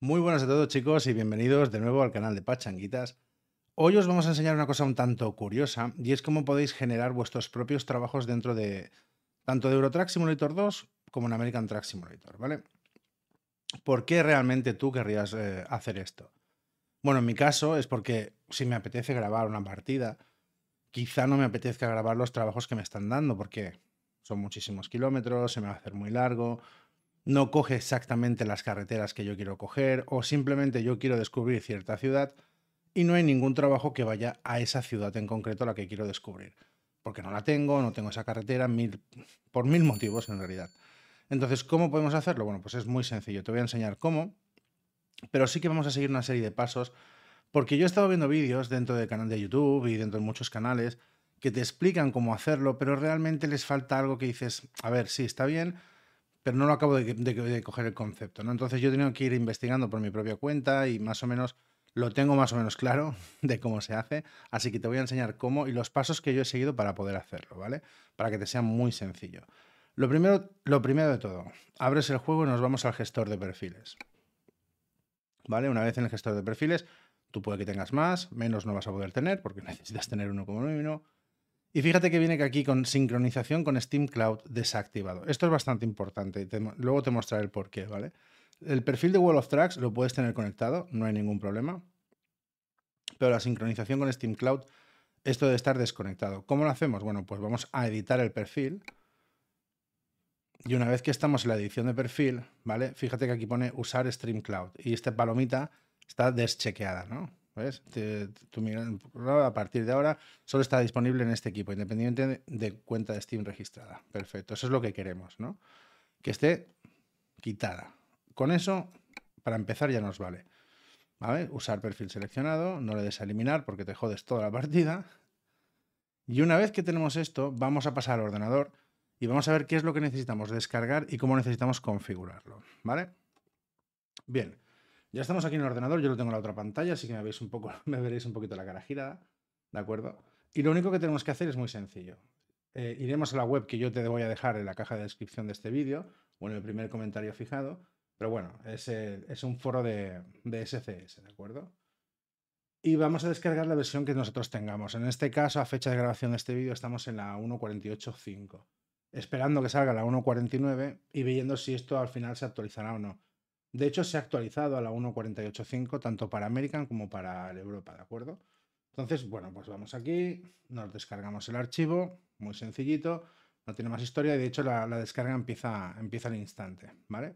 Muy buenas a todos chicos y bienvenidos de nuevo al canal de Pachanguitas. Hoy os vamos a enseñar una cosa un tanto curiosa y es cómo podéis generar vuestros propios trabajos dentro de tanto de Eurotrack Simulator 2 como en American Track Simulator, ¿vale? ¿Por qué realmente tú querrías eh, hacer esto? Bueno, en mi caso es porque si me apetece grabar una partida, quizá no me apetezca grabar los trabajos que me están dando porque son muchísimos kilómetros, se me va a hacer muy largo, no coge exactamente las carreteras que yo quiero coger o simplemente yo quiero descubrir cierta ciudad y no hay ningún trabajo que vaya a esa ciudad en concreto la que quiero descubrir. Porque no la tengo, no tengo esa carretera, mil, por mil motivos en realidad. Entonces, ¿cómo podemos hacerlo? Bueno, pues es muy sencillo. Te voy a enseñar cómo, pero sí que vamos a seguir una serie de pasos, porque yo he estado viendo vídeos dentro del canal de YouTube y dentro de muchos canales que te explican cómo hacerlo, pero realmente les falta algo que dices, a ver, sí, está bien, pero no lo acabo de, coger el concepto, ¿no? Entonces yo he tenido que ir investigando por mi propia cuenta y más o menos lo tengo más o menos claro de cómo se hace, así que te voy a enseñar cómo y los pasos que yo he seguido para poder hacerlo, ¿vale? Para que te sea muy sencillo. Lo primero, lo primero de todo, abres el juego y nos vamos al gestor de perfiles. ¿Vale? Una vez en el gestor de perfiles, tú puede que tengas más, menos no vas a poder tener porque necesitas tener uno como mínimo. Y fíjate que viene aquí con sincronización con Steam Cloud desactivado. Esto es bastante importante y luego te mostraré el porqué, ¿vale? El perfil de Wall of Tracks lo puedes tener conectado, no hay ningún problema. Pero la sincronización con Steam Cloud, esto debe estar desconectado. ¿Cómo lo hacemos? Bueno, pues vamos a editar el perfil. Y una vez que estamos en la edición de perfil, ¿vale? Fíjate que aquí pone usar Stream Cloud y esta palomita está deschequeada, ¿no? ¿Ves? tu a partir de ahora solo está disponible en este equipo, independientemente de, cuenta de Steam registrada. Perfecto, eso es lo que queremos, ¿no? Que esté quitada. Con eso, para empezar, ya nos vale. ¿Vale? Usar perfil seleccionado, no le des a eliminar porque te jodes toda la partida. Y una vez que tenemos esto, vamos a pasar al ordenador y vamos a ver qué es lo que necesitamos descargar y cómo necesitamos configurarlo, ¿vale? Bien. Ya estamos aquí en el ordenador, yo lo tengo en la otra pantalla, así que me, veis un poco, me veréis un poquito la cara girada, ¿de acuerdo? Y lo único que tenemos que hacer es muy sencillo. Eh, iremos a la web que yo te voy a dejar en la caja de descripción de este vídeo, o en el primer comentario fijado, pero bueno, es, un foro de, de SCS, ¿de acuerdo? y vamos a descargar la versión que nosotros tengamos. En este caso, a fecha de grabación de este vídeo, estamos en la 1.48.5, esperando que salga la 1.49 y viendo si esto al final se actualizará o no. De hecho, se ha actualizado a la 1.48.5 tanto para American como para Europa, ¿de acuerdo? Entonces, bueno, pues vamos aquí, nos descargamos el archivo, muy sencillito, no tiene más historia y de hecho la, descarga empieza, empieza al instante, ¿vale?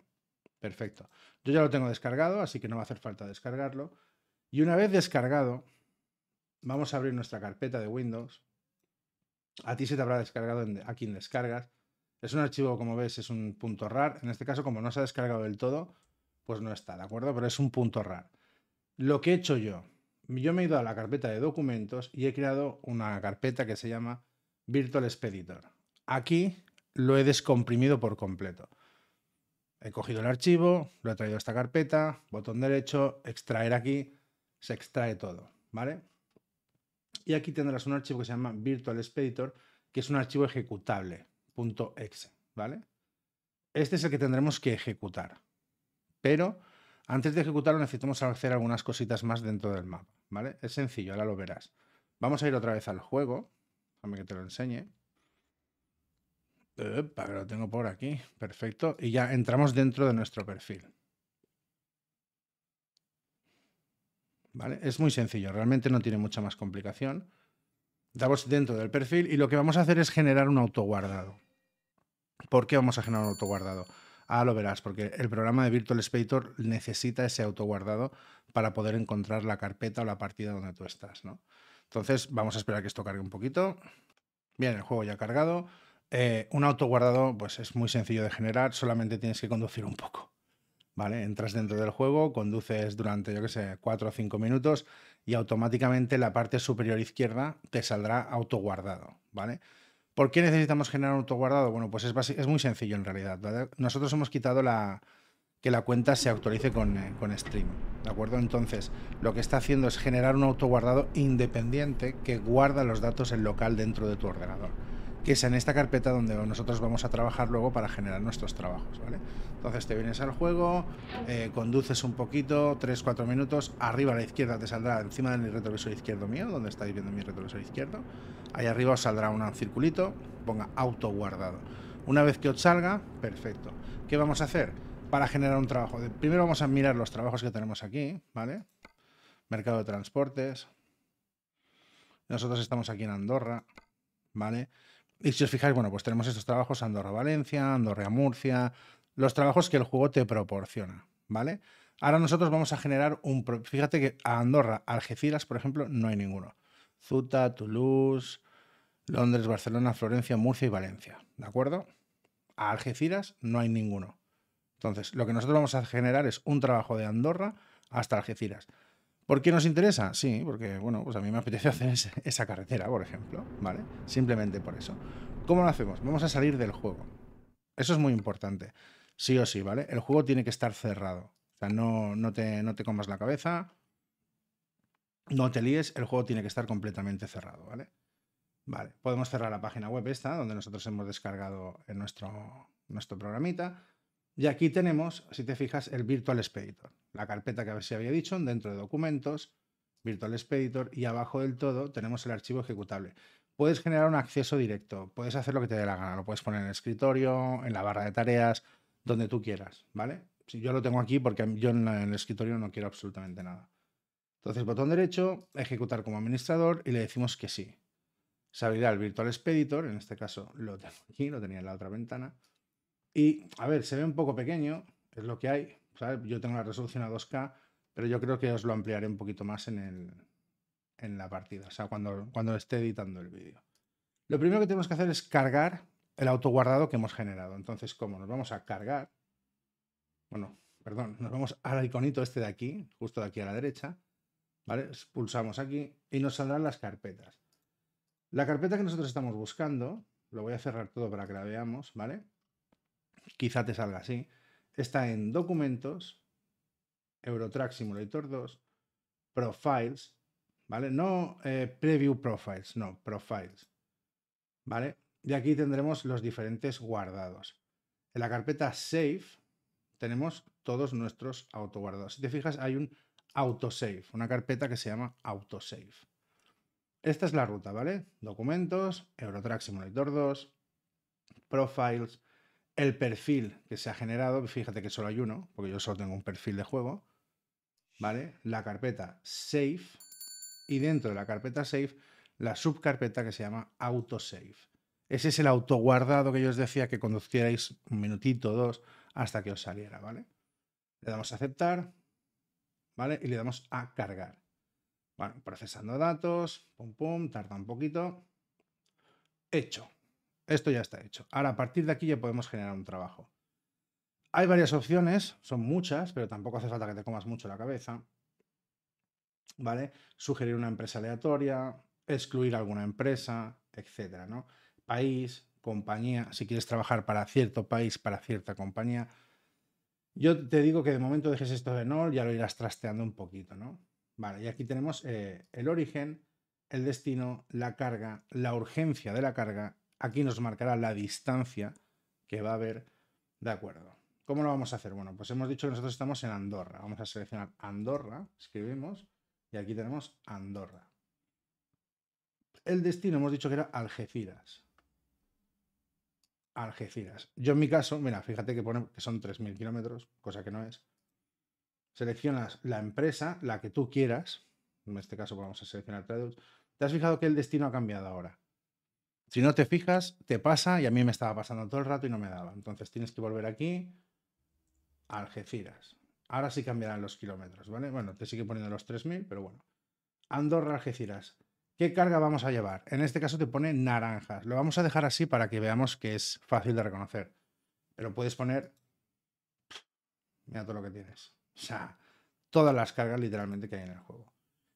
Perfecto. Yo ya lo tengo descargado, así que no va a hacer falta descargarlo. Y una vez descargado, vamos a abrir nuestra carpeta de Windows. A ti se te habrá descargado aquí en descargas. Es un archivo, como ves, es un punto .rar. En este caso, como no se ha descargado del todo, pues no está, ¿de acuerdo? Pero es un punto raro. Lo que he hecho yo, yo me he ido a la carpeta de documentos y he creado una carpeta que se llama Virtual Expeditor. Aquí lo he descomprimido por completo. He cogido el archivo, lo he traído a esta carpeta, botón derecho, extraer aquí, se extrae todo, ¿vale? Y aquí tendrás un archivo que se llama Virtual Expeditor, que es un archivo ejecutable, .exe, ¿vale? Este es el que tendremos que ejecutar pero antes de ejecutarlo necesitamos hacer algunas cositas más dentro del mapa, ¿vale? Es sencillo, ahora lo verás. Vamos a ir otra vez al juego, déjame que te lo enseñe. Para lo tengo por aquí, perfecto. Y ya entramos dentro de nuestro perfil. ¿Vale? Es muy sencillo, realmente no tiene mucha más complicación. Damos dentro del perfil y lo que vamos a hacer es generar un autoguardado. ¿Por qué vamos a generar un autoguardado? Ah, lo verás, porque el programa de Virtual necesita ese autoguardado para poder encontrar la carpeta o la partida donde tú estás, ¿no? Entonces, vamos a esperar que esto cargue un poquito. Bien, el juego ya ha cargado. Eh, un autoguardado, pues es muy sencillo de generar, solamente tienes que conducir un poco. ¿Vale? Entras dentro del juego, conduces durante, yo qué sé, 4 o 5 minutos y automáticamente la parte superior izquierda te saldrá autoguardado, ¿vale? ¿Por qué necesitamos generar un autoguardado? Bueno, pues es, muy sencillo en realidad. Nosotros hemos quitado la, que la cuenta se actualice con, eh, con, Stream. ¿De acuerdo? Entonces, lo que está haciendo es generar un autoguardado independiente que guarda los datos en local dentro de tu ordenador que es en esta carpeta donde nosotros vamos a trabajar luego para generar nuestros trabajos, ¿vale? Entonces te vienes al juego, eh, conduces un poquito, 3-4 minutos, arriba a la izquierda te saldrá encima del retrovisor izquierdo mío, donde estáis viendo mi retrovisor izquierdo, ahí arriba os saldrá un circulito, ponga auto guardado. Una vez que os salga, perfecto. ¿Qué vamos a hacer? Para generar un trabajo. Primero vamos a mirar los trabajos que tenemos aquí, ¿vale? Mercado de transportes. Nosotros estamos aquí en Andorra, ¿vale? Y si os fijáis, bueno, pues tenemos estos trabajos Andorra-Valencia, Andorra-Murcia, los trabajos que el juego te proporciona, ¿vale? Ahora nosotros vamos a generar un... Fíjate que a Andorra, Algeciras, por ejemplo, no hay ninguno. Zuta, Toulouse, Londres, Barcelona, Florencia, Murcia y Valencia, ¿de acuerdo? A Algeciras no hay ninguno. Entonces, lo que nosotros vamos a generar es un trabajo de Andorra hasta Algeciras. ¿Por qué nos interesa? Sí, porque bueno, pues a mí me apetece hacer esa carretera, por ejemplo, ¿vale? Simplemente por eso. ¿Cómo lo hacemos? Vamos a salir del juego. Eso es muy importante. Sí o sí, ¿vale? El juego tiene que estar cerrado. O sea, no, no, te, no te comas la cabeza, no te líes, el juego tiene que estar completamente cerrado, ¿vale? Vale, podemos cerrar la página web esta, donde nosotros hemos descargado en nuestro, nuestro programita. Y aquí tenemos, si te fijas, el Virtual Expeditor la carpeta que a se había dicho, dentro de documentos, Virtual Expeditor y abajo del todo tenemos el archivo ejecutable. Puedes generar un acceso directo, puedes hacer lo que te dé la gana, lo puedes poner en el escritorio, en la barra de tareas, donde tú quieras, ¿vale? Yo lo tengo aquí porque yo en el escritorio no quiero absolutamente nada. Entonces, botón derecho, ejecutar como administrador y le decimos que sí. Se abrirá el Virtual Expeditor, en este caso lo tengo aquí, lo tenía en la otra ventana. Y, a ver, se ve un poco pequeño, es lo que hay, yo tengo la resolución a 2K, pero yo creo que os lo ampliaré un poquito más en, la partida, o sea, cuando, cuando esté editando el vídeo. Lo primero que tenemos que hacer es cargar el autoguardado que hemos generado. Entonces, cómo nos vamos a cargar, bueno, perdón, nos vamos al iconito este de aquí, justo de aquí a la derecha, ¿vale? Pulsamos aquí y nos saldrán las carpetas. La carpeta que nosotros estamos buscando, lo voy a cerrar todo para que la veamos, ¿vale? Quizá te salga así está en Documentos, Eurotrack Simulator 2, Profiles, ¿vale? No eh, Preview Profiles, no, Profiles, ¿vale? Y aquí tendremos los diferentes guardados. En la carpeta Save tenemos todos nuestros autoguardados. Si te fijas, hay un autosave, una carpeta que se llama autosave. Esta es la ruta, ¿vale? Documentos, Eurotrack Simulator 2, Profiles, el perfil que se ha generado, fíjate que solo hay uno, porque yo solo tengo un perfil de juego, ¿vale? La carpeta save y dentro de la carpeta save la subcarpeta que se llama autosave. Ese es el autoguardado que yo os decía que conducierais un minutito o dos hasta que os saliera, ¿vale? Le damos a aceptar, ¿vale? Y le damos a cargar. Bueno, procesando datos, pum pum, tarda un poquito. Hecho. Esto ya está hecho. Ahora, a partir de aquí ya podemos generar un trabajo. Hay varias opciones, son muchas, pero tampoco hace falta que te comas mucho la cabeza. ¿Vale? Sugerir una empresa aleatoria, excluir alguna empresa, etcétera, ¿no? País, compañía, si quieres trabajar para cierto país, para cierta compañía. Yo te digo que de momento dejes esto de no, ya lo irás trasteando un poquito, ¿no? Vale, y aquí tenemos eh, el origen, el destino, la carga, la urgencia de la carga aquí nos marcará la distancia que va a haber de acuerdo. ¿Cómo lo vamos a hacer? Bueno, pues hemos dicho que nosotros estamos en Andorra. Vamos a seleccionar Andorra, escribimos, y aquí tenemos Andorra. El destino hemos dicho que era Algeciras. Algeciras. Yo en mi caso, mira, fíjate que pone que son 3.000 kilómetros, cosa que no es. Seleccionas la empresa, la que tú quieras. En este caso pues vamos a seleccionar Tradeus. ¿Te has fijado que el destino ha cambiado ahora? si no te fijas, te pasa y a mí me estaba pasando todo el rato y no me daba. Entonces tienes que volver aquí a Algeciras. Ahora sí cambiarán los kilómetros, ¿vale? Bueno, te sigue poniendo los 3.000, pero bueno. Andorra, Algeciras. ¿Qué carga vamos a llevar? En este caso te pone naranjas. Lo vamos a dejar así para que veamos que es fácil de reconocer. Pero puedes poner... Mira todo lo que tienes. O sea, todas las cargas literalmente que hay en el juego.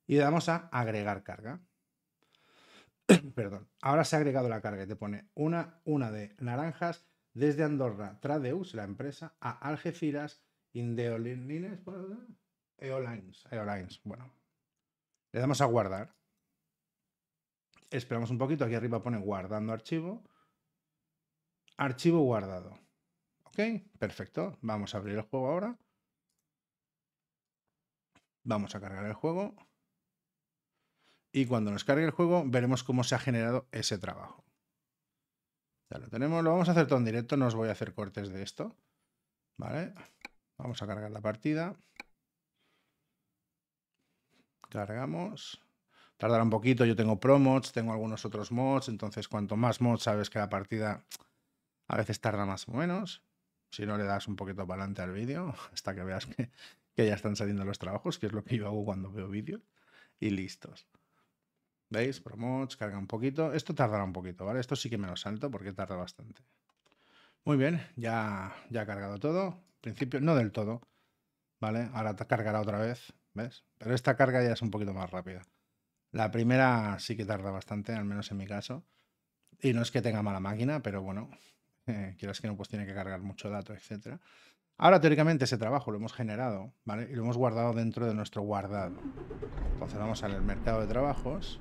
Y le damos a agregar carga. Perdón. Ahora se ha agregado la carga y te pone una, una de naranjas desde Andorra, Tradeus, la empresa, a Algeciras, Indeolines, Eolines, Eolines. Bueno, le damos a guardar. Esperamos un poquito. Aquí arriba pone guardando archivo. Archivo guardado. ¿Ok? Perfecto. Vamos a abrir el juego ahora. Vamos a cargar el juego y cuando nos cargue el juego veremos cómo se ha generado ese trabajo. Ya lo tenemos, lo vamos a hacer todo en directo, no os voy a hacer cortes de esto. Vale, vamos a cargar la partida. Cargamos. Tardará un poquito, yo tengo ProMods. tengo algunos otros mods, entonces cuanto más mods sabes que la partida a veces tarda más o menos. Si no le das un poquito para adelante al vídeo, hasta que veas que, que ya están saliendo los trabajos, que es lo que yo hago cuando veo vídeos. Y listos. ¿Veis? Promotes, carga un poquito. Esto tardará un poquito, ¿vale? Esto sí que me lo salto porque tarda bastante. Muy bien, ya, ya ha cargado todo. En principio, no del todo, ¿vale? Ahora cargará otra vez, ¿ves? Pero esta carga ya es un poquito más rápida. La primera sí que tarda bastante, al menos en mi caso. Y no es que tenga mala máquina, pero bueno, quiero eh, quieras que no, pues tiene que cargar mucho dato, etc. Ahora, teóricamente, ese trabajo lo hemos generado, ¿vale? Y lo hemos guardado dentro de nuestro guardado. Entonces vamos al mercado de trabajos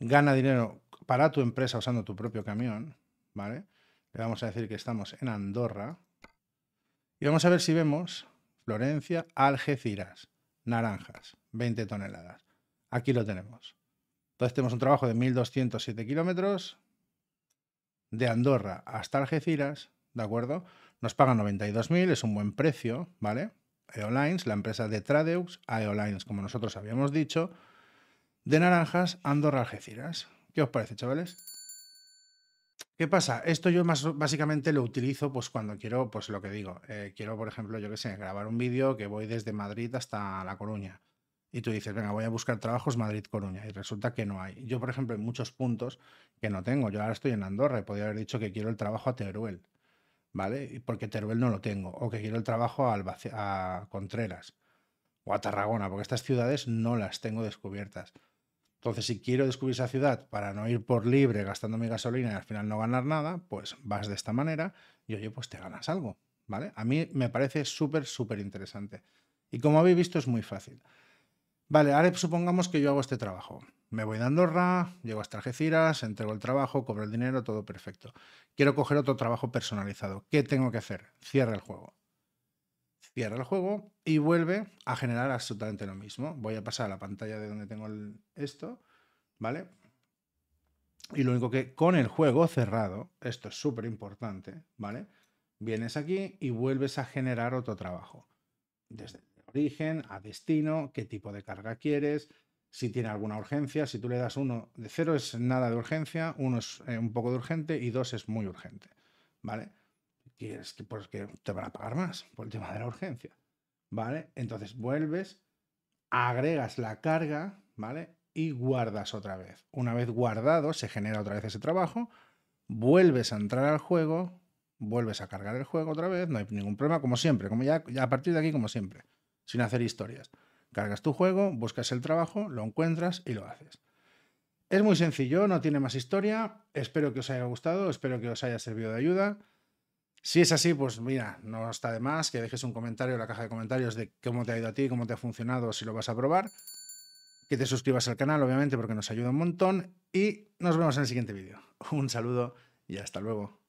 gana dinero para tu empresa usando tu propio camión, ¿vale? Le vamos a decir que estamos en Andorra. Y vamos a ver si vemos Florencia, Algeciras, naranjas, 20 toneladas. Aquí lo tenemos. Entonces tenemos un trabajo de 1.207 kilómetros de Andorra hasta Algeciras, ¿de acuerdo? Nos pagan 92.000, es un buen precio, ¿vale? Eolines, la empresa de Tradeux, Eolines, como nosotros habíamos dicho, de naranjas Andorra Algeciras. ¿Qué os parece, chavales? ¿Qué pasa? Esto yo más básicamente lo utilizo pues cuando quiero, pues lo que digo, eh, quiero, por ejemplo, yo sé, grabar un vídeo que voy desde Madrid hasta La Coruña. Y tú dices, venga, voy a buscar trabajos Madrid-Coruña. Y resulta que no hay. Yo, por ejemplo, en muchos puntos que no tengo. Yo ahora estoy en Andorra y podría haber dicho que quiero el trabajo a Teruel. ¿Vale? Porque Teruel no lo tengo. O que quiero el trabajo a, a Contreras. O a Tarragona, porque estas ciudades no las tengo descubiertas. Entonces, si quiero descubrir esa ciudad para no ir por libre gastando mi gasolina y al final no ganar nada, pues vas de esta manera y oye, pues te ganas algo, ¿vale? A mí me parece súper, súper interesante. Y como habéis visto, es muy fácil. Vale, ahora supongamos que yo hago este trabajo. Me voy de Andorra, llego a Algeciras, entrego el trabajo, cobro el dinero, todo perfecto. Quiero coger otro trabajo personalizado. ¿Qué tengo que hacer? Cierra el juego cierra el juego y vuelve a generar absolutamente lo mismo. Voy a pasar a la pantalla de donde tengo esto, ¿vale? Y lo único que con el juego cerrado, esto es súper importante, ¿vale? Vienes aquí y vuelves a generar otro trabajo. Desde origen a destino, qué tipo de carga quieres, si tiene alguna urgencia. Si tú le das uno de cero es nada de urgencia, uno es eh, un poco de urgente y dos es muy urgente, ¿vale? que, te van a pagar más por el tema de la urgencia. ¿Vale? Entonces vuelves, agregas la carga, ¿vale? Y guardas otra vez. Una vez guardado, se genera otra vez ese trabajo, vuelves a entrar al juego, vuelves a cargar el juego otra vez, no hay ningún problema, como siempre, como ya a partir de aquí, como siempre, sin hacer historias. Cargas tu juego, buscas el trabajo, lo encuentras y lo haces. Es muy sencillo, no tiene más historia. Espero que os haya gustado, espero que os haya servido de ayuda. Si es así, pues mira, no está de más que dejes un comentario en la caja de comentarios de cómo te ha ido a ti, cómo te ha funcionado, si lo vas a probar. Que te suscribas al canal, obviamente, porque nos ayuda un montón. Y nos vemos en el siguiente vídeo. Un saludo y hasta luego.